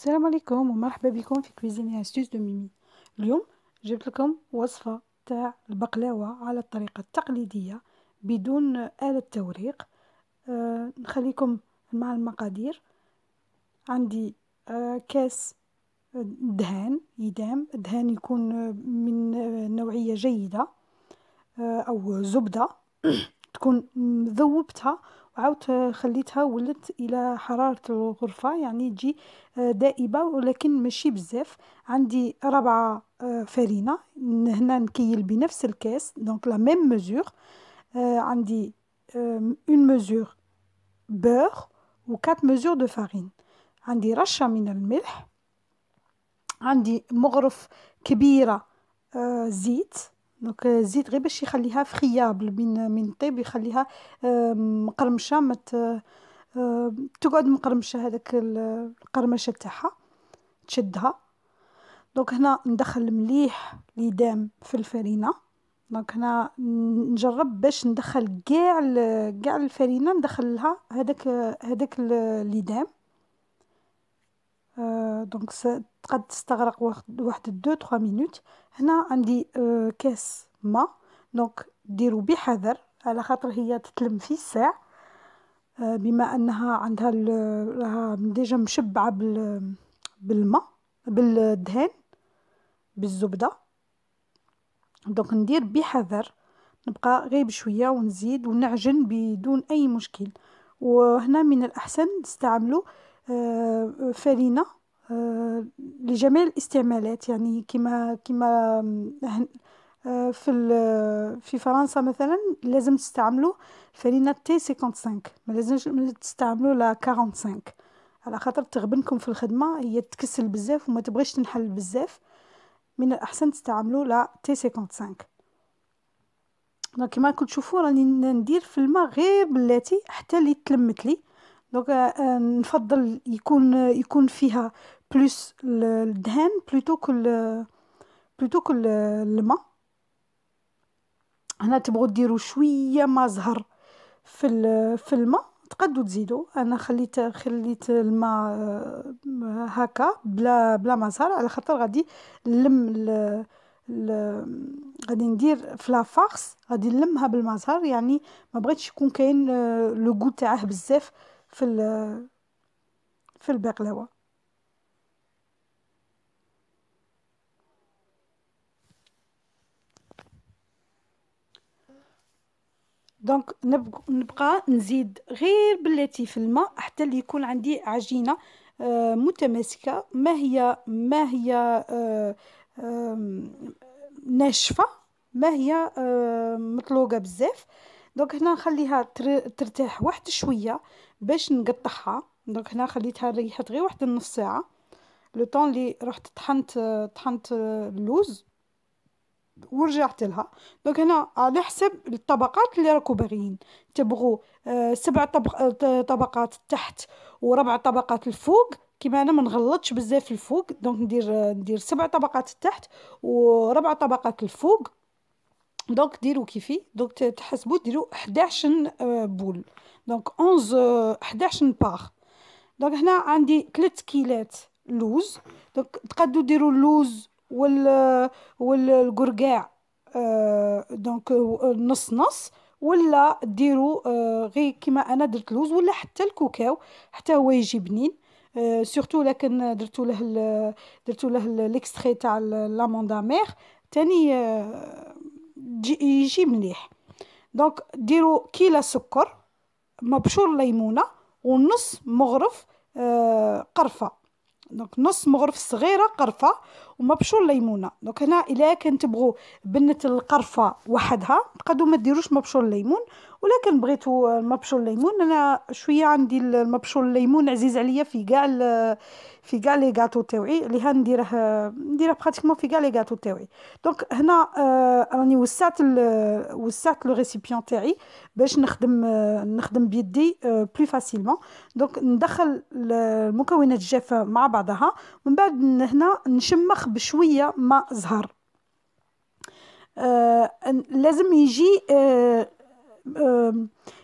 السلام عليكم ومرحبا بكم في كويزيني استيس دو ميمي اليوم جبت لكم وصفه تاع البقلاوه على الطريقه التقليديه بدون اله توريق أه نخليكم مع المقادير عندي أه كاس دهان يدام دهان يكون من نوعيه جيده أه او زبده تكون ذوبتها وعاود آه، خليتها ولت الى حراره الغرفه يعني تجي آه، دائبه ولكن ماشي بزاف عندي ربعه آه، فرينه هنا نكيل بنفس الكاس دونك لا ميم مزور عندي اون مزور بور كات مزور دو فارين عندي رشه من الملح عندي مغرف كبيره زيت دونك الزيت غير باش يخليها فخيابل من من طيب يخليها مقرمشه ما تقعد مقرمشه هذاك القرمشه تاعها تشدها دونك هنا ندخل مليح ليدام في الفرينه دونك هنا نجرب باش ندخل كاع كاع الفرينه ندخل لها هذاك هذاك ليدام دونك تقد تستغرق واحد واحد تخوا مينوت هنا عندي كاس ما دونك ديروا بحذر على خاطر هي تتلم في الساع بما انها عندها راها ديجا مشبعه بال بالماء بالدهان بالزبده دونك ندير بحذر نبقى غير بشويه ونزيد ونعجن بدون اي مشكل وهنا من الاحسن تستعملوا فرينة لجميع الاستعمالات يعني كما كما في في فرنسا مثلا لازم تستعملوا فرينة تي 55 ما لازمش تستعملوا لا 45 على خاطر تغبنكم في الخدمه هي تكسل بزاف وما تبغيش تنحل بزاف من الاحسن تستعملوا لا تي 55 دونك كما راكم تشوفوا راني ندير في الماء غير بلاتي حتى اللي تلمت لي دونك نفضل يكون يكون فيها بلوس الدهان بلوتو كل بلوتو كل الماء هنا تبغوا ديروا شويه ما زهر في في الماء تقدوا تزيدوا انا خليت خليت الماء هكا بلا بلا ما زهر على خاطر غادي نلم ال غادي ندير في لافارس غادي نلمها بالمزهر يعني ما بغيتش يكون كاين لو غو تاعه بزاف في في البقلاوه دونك نبقى نزيد غير بلاتي في الماء حتى اللي يكون عندي عجينه آه متماسكه ما هي ما هي آه آه ناشفه ما هي آه، مطلوقه بزاف دونك هنا نخليها ترتاح واحد شويه باش نقطعها دونك هنا خليتها ريحت غير واحد النص ساعه لو طون لي رحت طحنت طحنت اللوز ورجعت لها دونك هنا على حسب الطبقات اللي راكو باغيين تبغوا آه، سبع طبق طبقات تحت وربع طبقات الفوق كيما انا ما نغلطش بزاف الفوق دونك ندير ندير سبع طبقات تحت وربع طبقات الفوق دونك ديرو كيفي دونك تحسبوا ديرو 11 بول دونك 11 11 باغ دونك هنا عندي 3 كيلات لوز دونك تقدروا ديروا اللوز وال والقرقاع دونك نص نص ولا ديروا غير كيما انا درت لوز ولا حتى الكوكاو حتى هو يجي بنين سورتو لكن درتو له درتو له ليكستري تاع لاموندامير تاني يجي مليح دونك ديروا كيلة سكر مبشور ليمونه ونص مغرف آه قرفه دونك نص مغرف صغيره قرفه ومبشور ليمونه دونك هنا الا كنتبغوا بنه القرفه وحدها تقدروا ما ديروش مبشور الليمون ولكن بغيتو المبشور الليمون انا شويه عندي المبشور الليمون عزيز عليا في كاع في كاع لي غاتو تاوعي اللي هنديره نديره براتيكمون في كاع لي غاتو تاوعي دونك هنا آه، راني وسعت وسعت لو ريسيبيون تاعي باش نخدم نخدم بيدي بلو آه، فاسيلمون دونك ندخل المكونات الجافه مع بعضها من بعد هنا نشمخ بشويه ماء زهر آه لازم يجي آه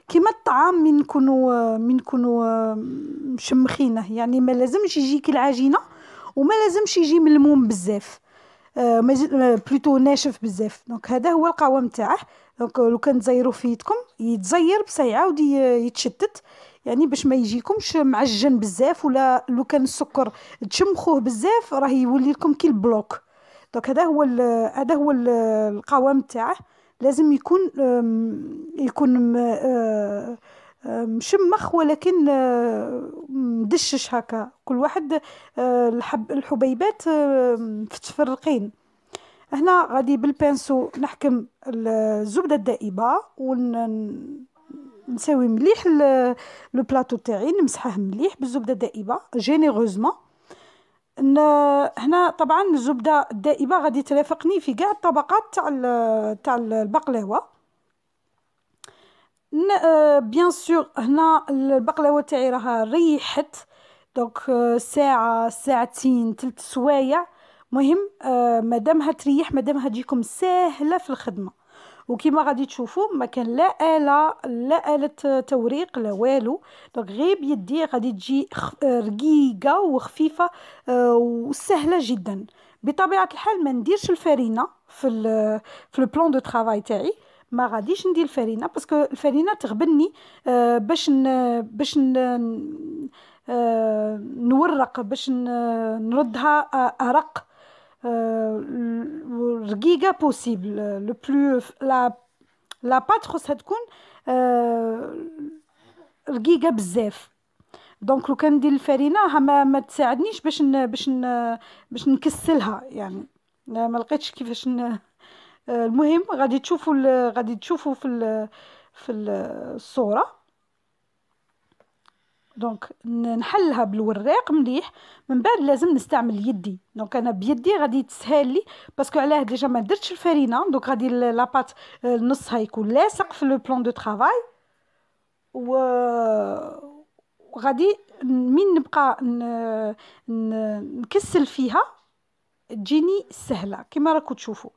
كيما الطعام من نكونوا من نكونوا مشمخينه يعني ما لازمش يجي كي العجينه وما لازمش يجي ملموم بزاف أه، أه، بلوتو ناشف بزاف دونك هذا هو القوام تاعه دونك لو كان تزيرو في يدكم يتزير بصح يعاود يتشتت يعني باش ما يجيكمش معجن بزاف ولا لو كان السكر تشمخوه بزاف راه يولي لكم كي البلوك دونك هذا هو هذا هو القوام تاعه لازم يكون يكون مشمخ آه، ولكن آه، مدشش هكا كل واحد آه، الحب الحبيبات متفرقين هنا غادي بالبانسو نحكم الزبدة الدائبة ونساوي مليح لو بلاطو تاعي نمسحه مليح بالزبدة الدائبة جينيروزمون هنا طبعا الزبده الدائبه غادي ترافقني في كاع الطبقات تاع تاع البقلاوه آه، بيان سور هنا البقلاوه تاعي راها ريحت دونك آه، ساعه ساعتين ثلاث سوايع مهم آه، مادامها تريح مادامها تجيكم ساهله في الخدمه وكما غادي تشوفوا ما كان لا اله لا اله توريق لا والو دونك غير بيدي غادي تجي رقيقه وخفيفه آه، وسهله جدا بطبيعه الحال ما نديرش الفارينة في الـ في البلان دو ترافاي تاعي ما غاديش ندير الفارينة باسكو الفارينة تغبني آه، باش باش آه، نورق باش نردها ارق رقيقه بوسيبل لو بلو لا لا بات خصها تكون رقيقه بزاف دونك لو كان ندير الفرينه ما, ما تساعدنيش باش ن... باش ن... باش نكسلها يعني ما لقيتش كيفاش ن... المهم غادي تشوفوا ال... غادي تشوفوا في ال... في الصوره دونك نحلها بالوراق مليح من بعد لازم نستعمل يدي دونك انا بيدي غادي تسهل لي باسكو علاه ديجا ما درتش الفرينه دونك غادي لاباط آه، نصها يكون لاصق في لو بلون دو طرافاي و وغادي من نبقى نكسل فيها تجيني سهله كما راكم تشوفوا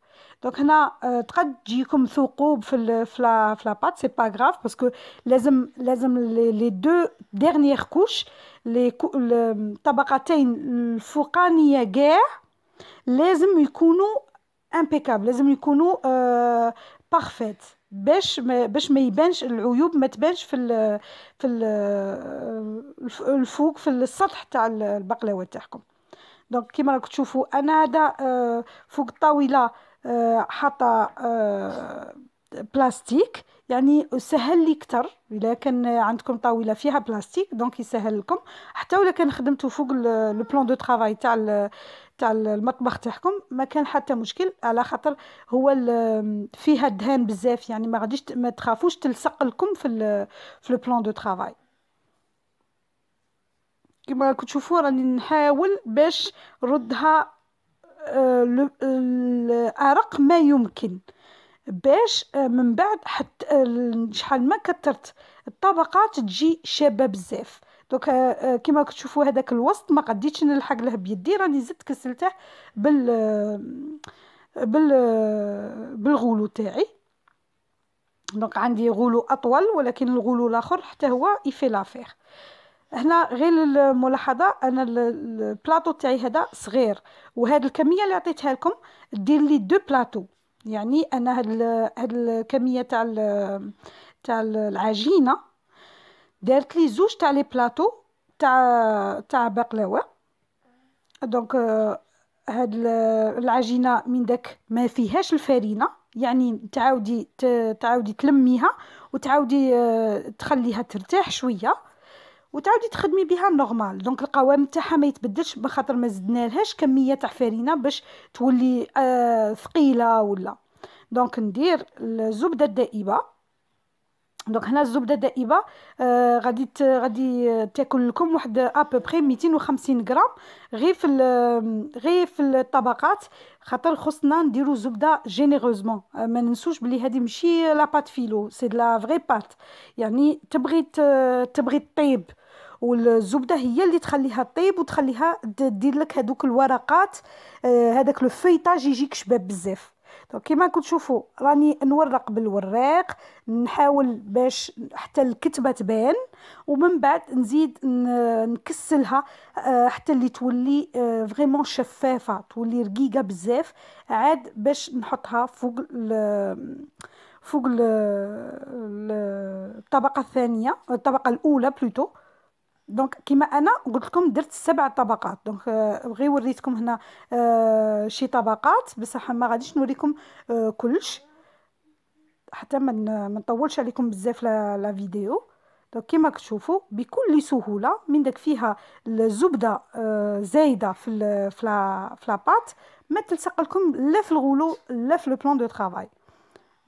دونك هنا تقد تجيكم ثقوب في ال في في بات سي با غراف باسكو لازم لازم لي دو ديرنيير كوش لي الطبقتين الفوقانيه كاع لازم يكونوا امبيكابل لازم يكونوا بارفيت باش ما باش ما يبانش العيوب ما تبانش في ال في الفوق في السطح تاع البقلاوه تاعكم دونك كيما راكم تشوفوا انا هذا فوق الطاوله آه، حاطه آه، بلاستيك يعني سهل لي كتر الا كان عندكم طاوله فيها بلاستيك دونك يسهل لكم حتى ولا كان خدمتوا فوق لو بلون دو طرافاي تاع تاع المطبخ تاعكم ما كان حتى مشكل على خاطر هو فيها دهان بزاف يعني ما غاديش ما تخافوش تلصق لكم في ال في لو بلون دو طرافاي كما راكم تشوفوا راني نحاول باش ردها آه، الأرق ما يمكن باش آه، من بعد حتى آه، شحال ما كثرت الطبقات تجي شابه بزاف دوك كيما كتشوفوا هذاك الوسط ما قديتش نلحق له بيدي راني زدت كسلته بال بال بالغولو تاعي دونك عندي غولو اطول ولكن الغولو الاخر حتى هو يفي لافير هنا غير الملاحظه انا البلاطو تاعي هذا صغير وهاد الكميه اللي عطيتها لكم دير لي دو بلاطو يعني انا هاد هاد الكميه تاع تاع العجينه دارت لي زوج تاع لي بلاطو تاع تاع بقلاوه دونك هاد العجينه من داك ما فيهاش الفرينه يعني تعاودي تعاودي تلميها وتعاودي آه، تخليها ترتاح شويه وتعاودي تخدمي بها نورمال دونك القوام تاعها ما يتبدلش بخاطر ما زدنالهاش كميه تاع فرينه باش تولي آه ثقيله ولا دونك ندير الزبده الدائبه دونك هنا الزبده الدائبه آه غادي ت... غادي تاكل لكم واحد ابوبري 250 غرام غير في غير في الطبقات خاطر خصنا نديرو زبده جينيروزمون آه، ما ننسوش بلي هذه ماشي لا بات فيلو سي دو لا فري بات يعني تبغي ت... تبغي طيب والزبده هي اللي تخليها طيب وتخليها دير لك هذوك الورقات آه، هذاك لو فيطاج يجيك شباب بزاف دونك كيما كتشوفوا راني نورق بالوراق نحاول باش حتى الكتبه تبان ومن بعد نزيد نكسلها آه، حتى اللي تولي آه، فريمون شفافه تولي رقيقه بزاف عاد باش نحطها فوق فوق الطبقه الثانيه الطبقه الاولى بلوتو دونك كيما انا قلت لكم درت سبع طبقات دونك آه، غير وريتكم هنا آه، شي طبقات بصح ما غاديش نوريكم آه، كلش حتى ما نطولش عليكم بزاف لا فيديو دونك كيما كتشوفوا بكل سهوله من داك فيها الزبده زايده في الـ في لا في لاباط ما تلصق لكم لا في الغولو لا في لو بلان دو طرافاي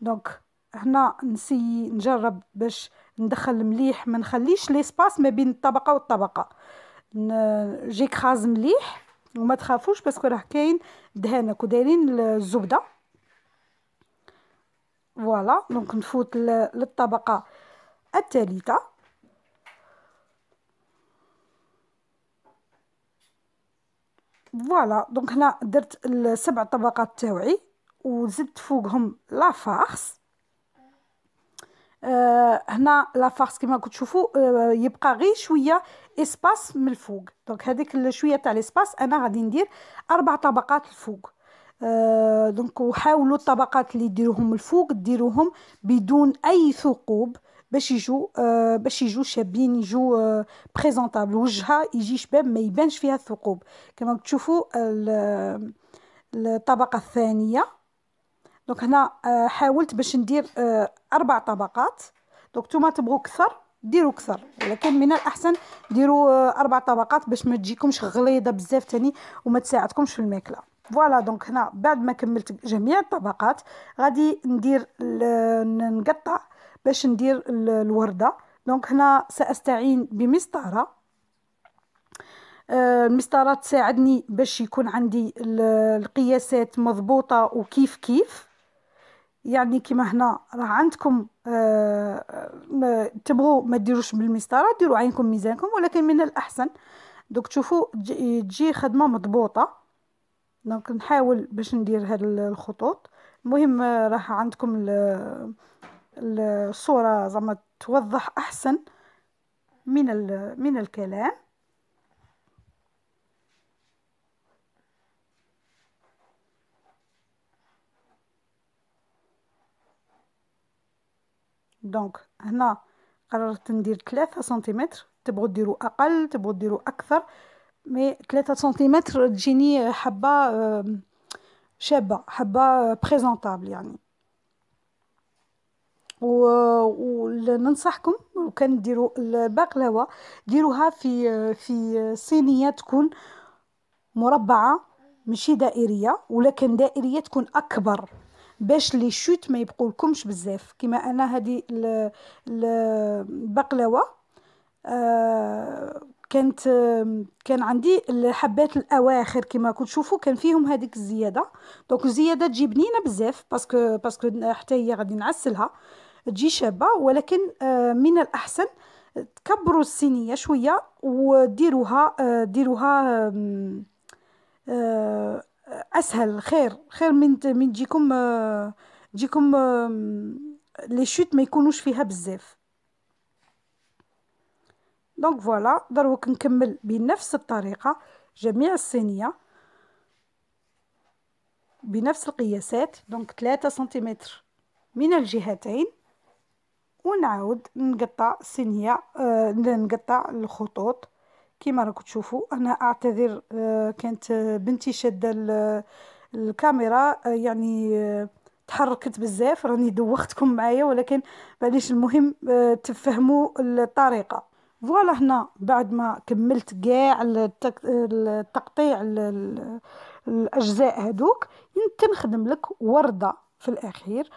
دونك هنا نسي نجرب باش ندخل مليح ما نخليش ليسباس ما بين الطبقه والطبقه جيكراز مليح وما تخافوش باسكو راه كاين دهانك ودايرين الزبده فوالا دونك نفوت للطبقه الثالثه فوالا دونك هنا درت السبع طبقات تاوعي وزدت فوقهم لا فارس آه هنا لا فارس كما كتشوفوا آه يبقى غير شويه اسباس من الفوق دونك هذيك شويه تاع الاسباس انا غادي ندير اربع طبقات الفوق آه دونك وحاولوا الطبقات اللي ديروهم الفوق ديروهم بدون اي ثقوب باش يجو آه باش يجو شابين يجو آه بريزونطابل وجهها يجي شباب ما يبانش فيها الثقوب كما تشوفوا الطبقه الثانيه دونك هنا آه، حاولت باش ندير آه، اربع طبقات دونك نتوما تبغوا كثر ديروا كثر ولكن من الاحسن ديروا آه، اربع طبقات باش ما تجيكمش غليظه بزاف تاني وما تساعدكمش في الماكله فوالا دونك هنا بعد ما كملت جميع الطبقات غادي ندير نقطع باش ندير الورده دونك هنا ساستعين بمسطره المسطره تساعدني باش يكون عندي القياسات مضبوطه وكيف كيف يعني كيما هنا راه عندكم آه،, آه تبغوا ما ديروش بالمسطره ديروا عينكم ميزانكم ولكن من الاحسن دوك تشوفوا تجي خدمه مضبوطه دونك نحاول باش ندير هاد الخطوط المهم آه، راه عندكم الصوره زعما توضح احسن من من الكلام دونك هنا قررت ندير 3 سنتيمتر تبغوا ديروا اقل تبغوا ديروا اكثر مي 3 سنتيمتر تجيني حبه شابه حبه بريزونطابل يعني وننصحكم ننصحكم كان ديروا البقلاوه ديروها في في صينيه تكون مربعه ماشي دائريه ولكن دائريه تكون اكبر باش لي شوت ما يبقولكمش بزاف كما انا هذه البقلاوه آه كانت كان عندي الحبات الاواخر كما كنت تشوفوا كان فيهم هذيك الزياده دونك الزياده تجي بنينه بزاف باسكو باسكو حتى هي غادي نعسلها تجي شابه ولكن آه، من الاحسن تكبروا الصينيه شويه وديروها آه، ديروها اسهل خير خير من من تجيكم تجيكم لي شوت ما يكونوش فيها بزاف دونك فوالا دروك نكمل بنفس الطريقه جميع الصينيه بنفس القياسات دونك 3 سنتيمتر من الجهتين ونعاود نقطع الصينيه آه نقطع الخطوط كما راكم تشوفوا انا اعتذر آه، كانت آه، بنتي شاده آه، الكاميرا يعني تحركت بزاف راني دوختكم معايا ولكن معليش المهم تفهموا الطريقه فوالا هنا بعد ما كملت كاع التقطيع الاجزاء هذوك نخدم لك ورده في الاخير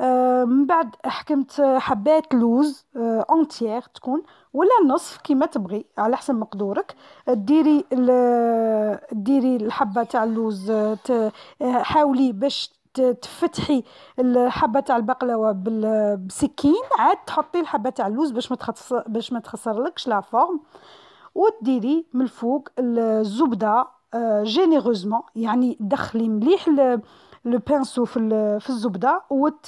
آه، من بعد حكمت حبات لوز اونتيير آه، تكون ولا نصف كيما تبغي على حسب مقدورك ديري ديري الحبه تاع اللوز حاولي باش تفتحي الحبه تاع البقلاوه بالسكين عاد تحطي الحبه تاع اللوز باش ما باش ما تخسرلكش لا فورم وديري من الفوق الزبده جينيروزمون آه، يعني دخلي مليح لو بانسو في في الزبده وت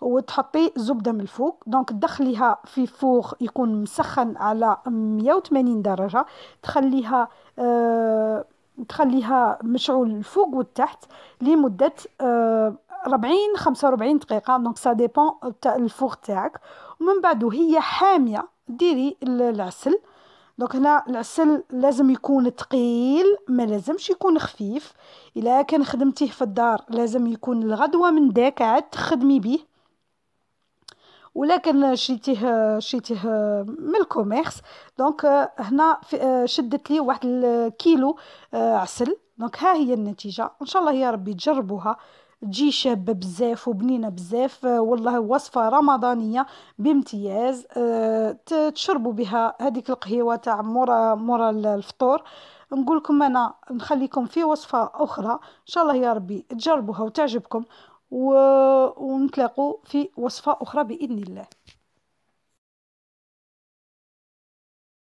وتحطي الزبده من الفوق دونك دخليها في فوغ يكون مسخن على 180 درجه تخليها أه تخليها مشعول الفوق والتحت لمده أه 40 45 دقيقه دونك سا ديبون تاع الفوق تاعك ومن بعد وهي حاميه ديري العسل دونك هنا العسل لازم يكون ثقيل ما لازمش يكون خفيف الا كان خدمتيه في الدار لازم يكون الغدوه من داك عاد تخدمي به ولكن شريتيه شريتيه من الكوميرس دونك هنا شدت لي واحد الكيلو آه، عسل دونك ها هي النتيجه ان شاء الله يا ربي تجربوها تجي شابه بزاف وبنينه بزاف آه، والله وصفه رمضانيه بامتياز آه، تشربوا بها هذيك القهيوه تاع مورا مورا الفطور نقول لكم انا نخليكم في وصفه اخرى ان شاء الله يا ربي تجربوها وتعجبكم و... ونتلاقوا في وصفه اخرى باذن الله